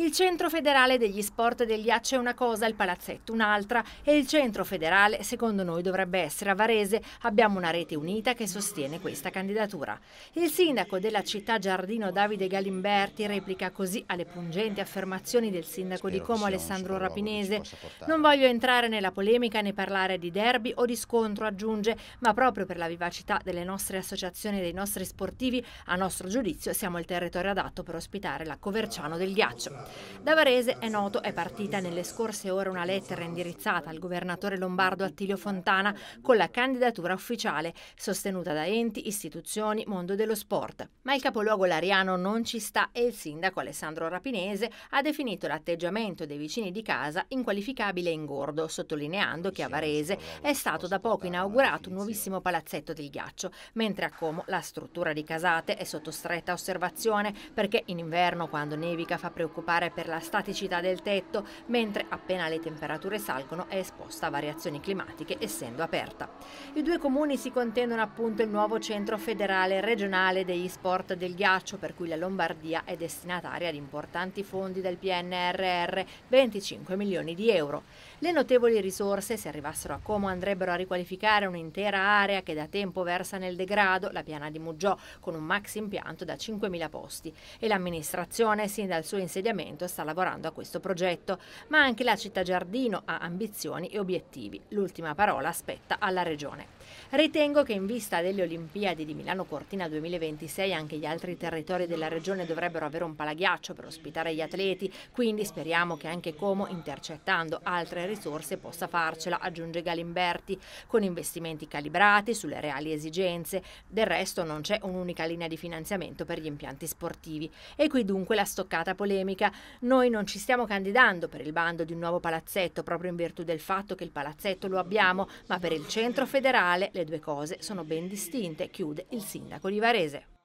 Il Centro Federale degli Sport del Ghiaccio è una cosa, il Palazzetto un'altra e il Centro Federale, secondo noi, dovrebbe essere a Varese. Abbiamo una rete unita che sostiene questa candidatura. Il sindaco della città Giardino Davide Galimberti replica così alle pungenti affermazioni del sindaco Spero di Como Alessandro Rapinese. Non voglio entrare nella polemica né parlare di derby o di scontro, aggiunge, ma proprio per la vivacità delle nostre associazioni e dei nostri sportivi, a nostro giudizio siamo il territorio adatto per ospitare la Coverciano del Ghiaccio. Da Varese è noto, è partita nelle scorse ore una lettera indirizzata al governatore lombardo Attilio Fontana con la candidatura ufficiale, sostenuta da enti, istituzioni, mondo dello sport. Ma il capoluogo lariano non ci sta e il sindaco Alessandro Rapinese ha definito l'atteggiamento dei vicini di casa inqualificabile e ingordo, sottolineando che a Varese è stato da poco inaugurato un nuovissimo palazzetto del ghiaccio, mentre a Como la struttura di casate è sotto stretta osservazione perché in inverno quando nevica fa preoccupare particolare per la staticità del tetto, mentre appena le temperature salgono è esposta a variazioni climatiche essendo aperta. I due comuni si contendono appunto il nuovo centro federale regionale degli sport del ghiaccio, per cui la Lombardia è destinataria di importanti fondi del PNRR, 25 milioni di euro. Le notevoli risorse, se arrivassero a Como, andrebbero a riqualificare un'intera area che da tempo versa nel degrado, la piana di Muggiò, con un max impianto da 5.000 posti e l'amministrazione, sin dal suo insediamento, Salento sta lavorando a questo progetto, ma anche la città giardino ha ambizioni e obiettivi. L'ultima parola aspetta alla regione. Ritengo che in vista delle Olimpiadi di Milano Cortina 2026 anche gli altri territori della regione dovrebbero avere un palaghiaccio per ospitare gli atleti, quindi speriamo che anche Como, intercettando altre risorse, possa farcela, aggiunge Galimberti, con investimenti calibrati sulle reali esigenze. Del resto non c'è un'unica linea di finanziamento per gli impianti sportivi. E qui dunque la stoccata polemica allora, noi non ci stiamo candidando per il bando di un nuovo palazzetto proprio in virtù del fatto che il palazzetto lo abbiamo, ma per il centro federale le due cose sono ben distinte, chiude il sindaco di Varese.